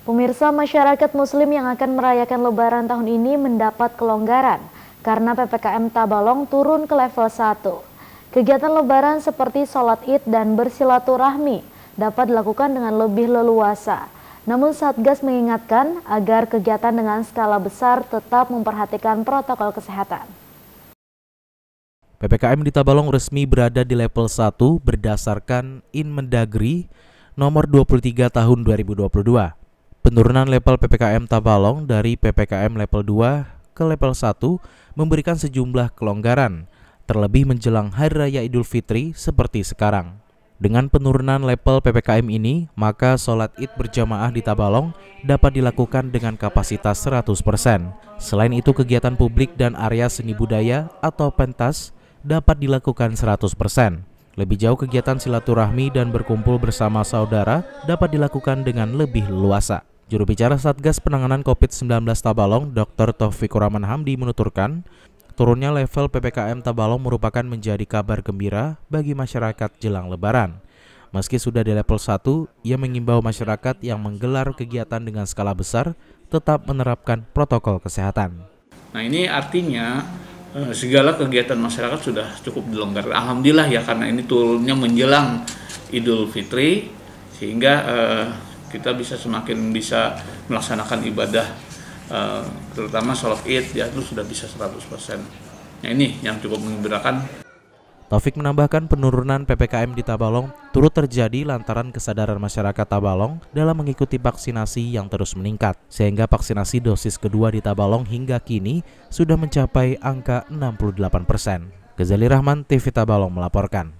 Pemirsa masyarakat muslim yang akan merayakan lebaran tahun ini mendapat kelonggaran karena PPKM Tabalong turun ke level 1. Kegiatan lebaran seperti sholat id dan bersilaturahmi dapat dilakukan dengan lebih leluasa. Namun Satgas mengingatkan agar kegiatan dengan skala besar tetap memperhatikan protokol kesehatan. PPKM di Tabalong resmi berada di level 1 berdasarkan Inmendagri nomor 23 tahun 2022. Penurunan level PPKM Tabalong dari PPKM level 2 ke level 1 memberikan sejumlah kelonggaran, terlebih menjelang Hari Raya Idul Fitri seperti sekarang. Dengan penurunan level PPKM ini, maka sholat id berjamaah di Tabalong dapat dilakukan dengan kapasitas 100%. Selain itu, kegiatan publik dan area seni budaya atau pentas dapat dilakukan 100%. Lebih jauh kegiatan silaturahmi dan berkumpul bersama saudara dapat dilakukan dengan lebih luasa. Juru bicara Satgas Penanganan COVID-19 Tabalong, Dr. Taufikur Rahman Hamdi menuturkan, turunnya level PPKM Tabalong merupakan menjadi kabar gembira bagi masyarakat jelang lebaran. Meski sudah di level 1, ia mengimbau masyarakat yang menggelar kegiatan dengan skala besar tetap menerapkan protokol kesehatan. Nah ini artinya eh, segala kegiatan masyarakat sudah cukup dilonggarkan. Alhamdulillah ya karena ini turunnya menjelang Idul Fitri sehingga eh, kita bisa semakin bisa melaksanakan ibadah uh, terutama sholat id ya itu sudah bisa 100%. Nah ini yang cukup mengembirakan. Taufik menambahkan penurunan PPKM di Tabalong turut terjadi lantaran kesadaran masyarakat Tabalong dalam mengikuti vaksinasi yang terus meningkat, sehingga vaksinasi dosis kedua di Tabalong hingga kini sudah mencapai angka 68 persen. Rahman, TV Tabalong melaporkan.